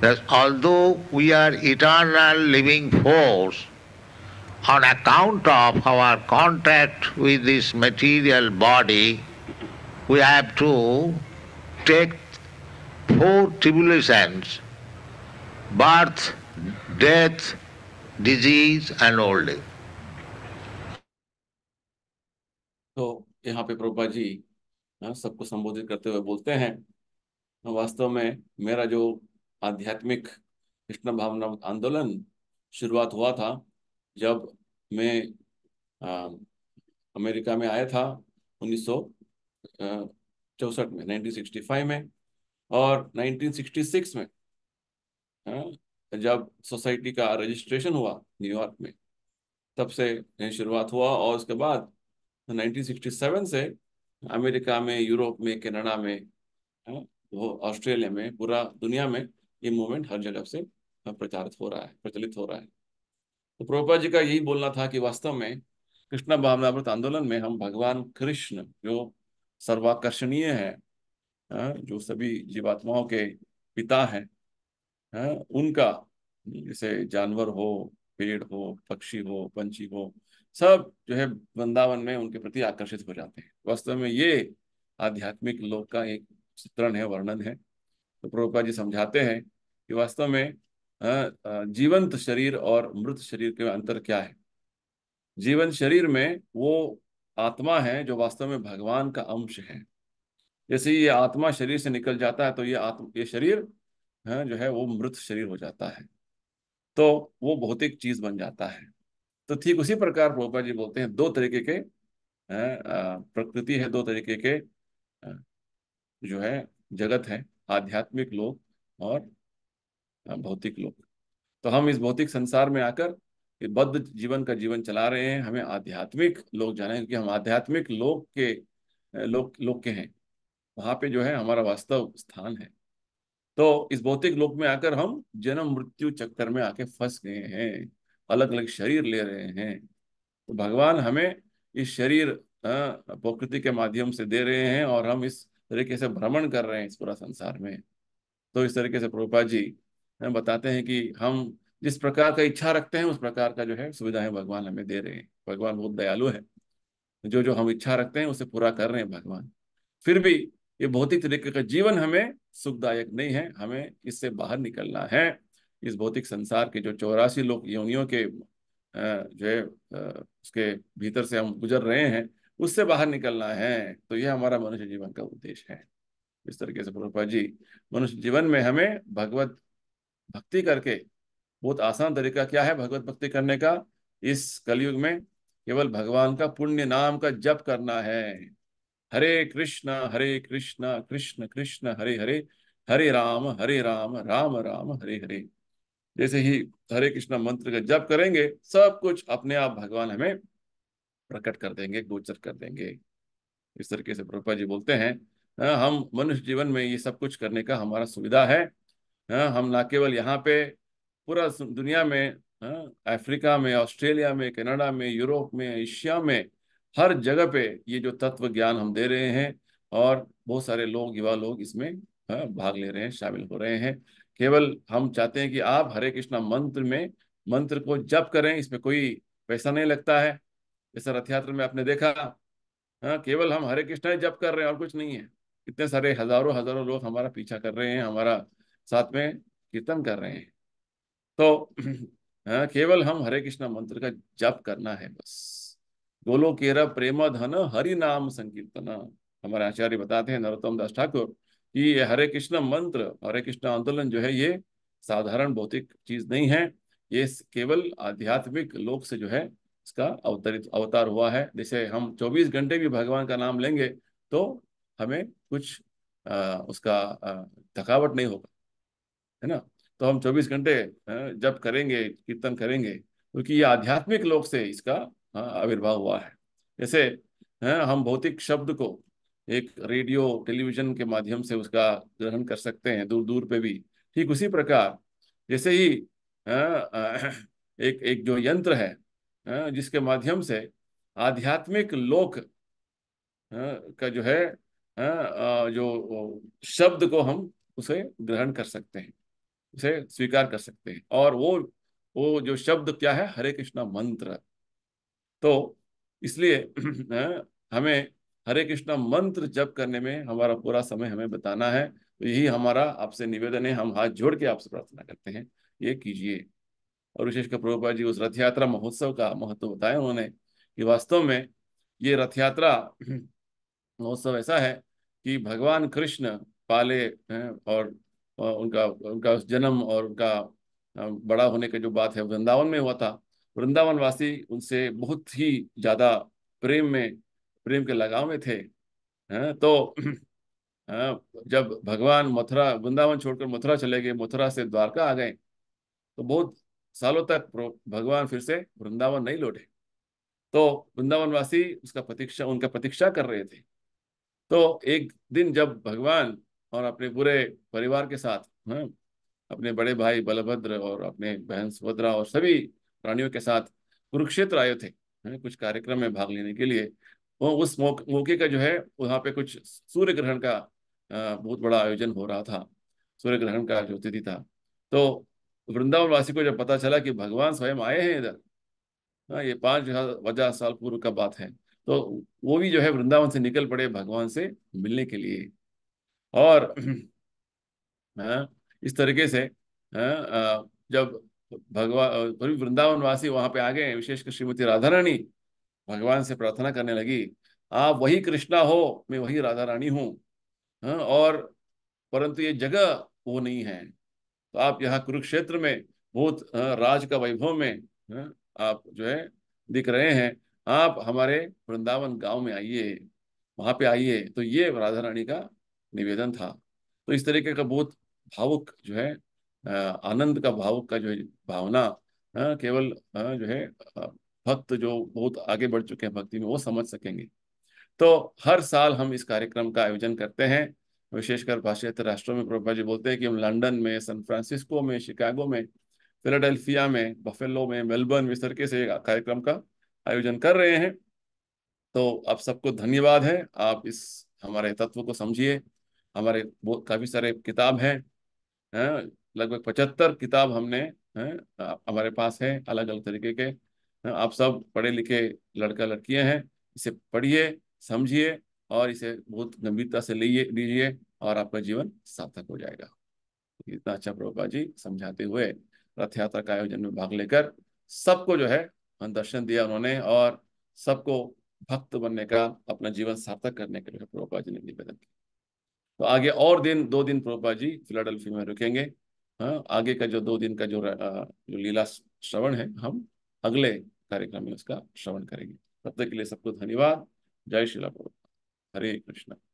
S2: that although we are eternal living force, on account of our contact with this material body, we have to take four tribulations birth, death, disease and old age
S1: तो यहाँ पे प्रभुपा जी सबको संबोधित करते हुए बोलते हैं वास्तव में मेरा जो आध्यात्मिक कृष्ण भावना आंदोलन शुरुआत हुआ था जब मैं आ, अमेरिका में आया था उन्नीस चौसठ में 1965 में और 1966 में हाँ, जब सोसाइटी का रजिस्ट्रेशन हुआ न्यूयॉर्क में तब से शुरुआत हुआ और उसके बाद 1967 से अमेरिका में यूरोप में कनाडा में ऑस्ट्रेलिया में पूरा दुनिया में ये मूवमेंट हर जगह से प्रचारित हो रहा है प्रचलित हो रहा है तो प्रोपा जी का यही बोलना था कि वास्तव में कृष्णा भावनावृत आंदोलन में हम भगवान कृष्ण जो सर्वाकर्षणीय है हाँ, जो सभी जीवात्माओं के पिता हैं है उनका जैसे जानवर हो पेड़ हो पक्षी हो पंछी हो सब जो है वृंदावन में उनके प्रति आकर्षित हो जाते हैं वास्तव में ये आध्यात्मिक लोक का एक चित्रण है वर्णन है तो प्रभुपा जी समझाते हैं कि वास्तव में जीवंत शरीर और मृत शरीर के अंतर क्या है जीवन शरीर में वो आत्मा है जो वास्तव में भगवान का अंश है जैसे ये आत्मा शरीर से निकल जाता है तो ये आत्म ये शरीर है जो है वो मृत शरीर हो जाता है तो वो भौतिक चीज बन जाता है तो ठीक उसी प्रकार प्रभुपा जी बोलते हैं दो तरीके के प्रकृति है दो तरीके के जो है जगत है आध्यात्मिक लोग और भौतिक लोग तो हम इस भौतिक संसार में आकर बद्ध जीवन का जीवन चला रहे हैं हमें आध्यात्मिक लोग जाना है क्योंकि हम आध्यात्मिक लोग के लोग लोग के हैं वहाँ पे जो है हमारा वास्तव स्थान है तो इस भौतिक लोक में आकर हम जन्म मृत्यु चक्कर में आके फंस गए हैं अलग अलग शरीर ले रहे हैं तो भगवान हमें इस शरीर प्रकृति के माध्यम से दे रहे हैं और हम इस तरीके से भ्रमण कर रहे हैं इस पूरा संसार में तो इस तरीके से प्रभुपा जी बताते हैं कि हम जिस प्रकार का इच्छा रखते हैं उस प्रकार का जो है सुविधाएं भगवान हमें दे रहे हैं भगवान बहुत दयालु है जो जो हम इच्छा रखते हैं उसे पूरा कर रहे हैं भगवान फिर भी ये भौतिक तरीके का जीवन हमें सुखदायक नहीं है हमें इससे बाहर निकलना है इस भौतिक संसार के जो चौरासी लोग योनियों के जो है उसके भीतर से हम गुजर रहे हैं उससे बाहर निकलना है तो यह हमारा मनुष्य जीवन का उद्देश्य है इस तरीके से प्रभुपा जी मनुष्य जीवन में हमें भगवत भक्ति करके बहुत आसान तरीका क्या है भगवत भक्ति करने का इस कलयुग में केवल भगवान का पुण्य नाम का जप करना है हरे कृष्णा हरे कृष्णा कृष्ण कृष्ण हरे हरे हरे राम हरे राम राम राम हरे हरे जैसे ही हरे कृष्णा मंत्र का जप करेंगे सब कुछ अपने आप भगवान हमें प्रकट कर देंगे गोचर कर देंगे इस तरीके से प्रभुपा जी बोलते हैं हम मनुष्य जीवन में ये सब कुछ करने का हमारा सुविधा है हम ना केवल यहाँ पे पूरा दुनिया में अफ्रीका में ऑस्ट्रेलिया में कनाडा में यूरोप में एशिया में हर जगह पे ये जो तत्व ज्ञान हम दे रहे हैं और बहुत सारे लोग युवा लोग इसमें हाँ, भाग ले रहे हैं शामिल हो रहे हैं केवल हम चाहते हैं कि आप हरे कृष्णा मंत्र में मंत्र को जप करें इसमें कोई पैसा नहीं लगता है जैसा रथ यात्रा में आपने देखा हाँ केवल हम हरे कृष्णा जप कर रहे हैं और कुछ नहीं है इतने सारे हजारों हजारों लोग हमारा पीछा कर रहे हैं हमारा साथ में कीर्तन कर रहे हैं तो हाँ, केवल हम हरे कृष्णा मंत्र का जप करना है बस गोलोकेरा प्रेम धन हरि नाम संकीर्तन हमारे आचार्य बताते हैं नरोत्तम दास ठाकुर कि ये हरे कृष्ण मंत्र हरे कृष्ण आंदोलन जो है ये साधारण भौतिक चीज नहीं है ये केवल आध्यात्मिक लोक से जो है इसका अवतरित अवतार हुआ है जैसे हम 24 घंटे भी भगवान का नाम लेंगे तो हमें कुछ आ, उसका थकावट नहीं होगा है ना तो हम 24 घंटे जब करेंगे कीर्तन करेंगे क्योंकि तो ये आध्यात्मिक लोक से इसका हाँ, आविर्भाव हुआ है जैसे हम भौतिक शब्द को एक रेडियो टेलीविजन के माध्यम से उसका ग्रहण कर सकते हैं दूर दूर पे भी ठीक उसी प्रकार जैसे ही एक एक जो यंत्र है जिसके माध्यम से आध्यात्मिक लोक का जो है जो शब्द को हम उसे ग्रहण कर सकते हैं उसे स्वीकार कर सकते हैं और वो वो जो शब्द क्या है हरे कृष्णा मंत्र तो इसलिए हमें हरे कृष्णा मंत्र जप करने में हमारा पूरा समय हमें बताना है तो यही हमारा आपसे निवेदन है हम हाथ जोड़ के आपसे प्रार्थना करते हैं ये कीजिए और विशेषकर प्रभुपा जी उस रथ यात्रा महोत्सव का महत्व बताया उन्होंने कि वास्तव में ये रथ यात्रा महोत्सव ऐसा है कि भगवान कृष्ण पाले और उनका उनका जन्म और उनका बड़ा होने का जो बात है वृंदावन में हुआ था वृंदावन वासी उनसे बहुत ही ज्यादा प्रेम में प्रेम के लगाव में थे हैं हाँ, तो आ, हाँ, जब भगवान मथुरा वृंदावन छोड़कर मथुरा चले गए मथुरा से द्वारका आ गए तो बहुत सालों तक भगवान फिर से वृंदावन नहीं लौटे तो वृंदावन वासी उसका प्रतीक्षा उनका प्रतीक्षा कर रहे थे तो एक दिन जब भगवान और अपने पूरे परिवार के साथ हाँ, अपने बड़े भाई बलभद्र और अपने बहन सुभद्रा और सभी प्राणियों के साथ कुरुक्षेत्र आए थे कुछ कार्यक्रम में भाग लेने के लिए वो उस मौके का जो है वहाँ पे कुछ सूर्य ग्रहण का बहुत बड़ा आयोजन हो रहा था सूर्य ग्रहण का जो तिथि था तो वृंदावन वासी को जब पता चला कि भगवान स्वयं आए हैं इधर हाँ ये पांच हजार साल पूर्व का बात है तो वो भी जो है वृंदावन से निकल पड़े भगवान से मिलने के लिए और हाँ, इस तरीके से हाँ, जब भगवान वृंदावन वासी वहां पे आ गए विशेषकर श्रीमती राधा रानी भगवान से प्रार्थना करने लगी आप वही कृष्णा हो मैं वही राधा रानी हूँ हाँ, और परंतु ये जगह वो नहीं है तो आप यहाँ कुरुक्षेत्र में बहुत राज का वैभव में हाँ, आप जो है दिख रहे हैं आप हमारे वृंदावन गांव में आइए वहां पे आइए तो ये राधा रानी का निवेदन था तो इस तरीके का बहुत भावुक जो है आनंद का भाव का जो भावना केवल जो है भक्त जो बहुत आगे बढ़ चुके हैं भक्ति में वो समझ सकेंगे तो हर साल हम इस कार्यक्रम का आयोजन करते हैं विशेषकर भाषा राष्ट्रों में प्रभा जी बोलते हैं कि हम लंदन में सैन फ्रांसिस्को में शिकागो में फिलाडेल्फिया में बफेलो में मेलबर्न में इस तरीके से कार्यक्रम का आयोजन कर रहे हैं तो आप सबको धन्यवाद है आप इस हमारे तत्व को समझिए हमारे काफ़ी सारे किताब हैं लगभग पचहत्तर किताब हमने हमारे पास है अलग अलग तरीके के आप सब पढ़े लिखे लड़का लड़कियां हैं इसे पढ़िए समझिए और इसे बहुत गंभीरता से लीजिए लीजिए और आपका जीवन सार्थक हो जाएगा इतना अच्छा प्रभुपा जी समझाते हुए रथ यात्रा का आयोजन में भाग लेकर सबको जो है दर्शन दिया उन्होंने और सबको भक्त बनने का अपना जीवन सार्थक करने के लिए प्रभुपा जी ने निवेदन किया तो आगे और दिन दो दिन प्रभुपा जी फिलाडेल्फी में रुकेंगे हाँ आगे का जो दो दिन का जो जो लीला श्रवण है हम अगले कार्यक्रम में उसका श्रवण करेंगे तब तक के लिए सबको धन्यवाद जय शिला हरे कृष्ण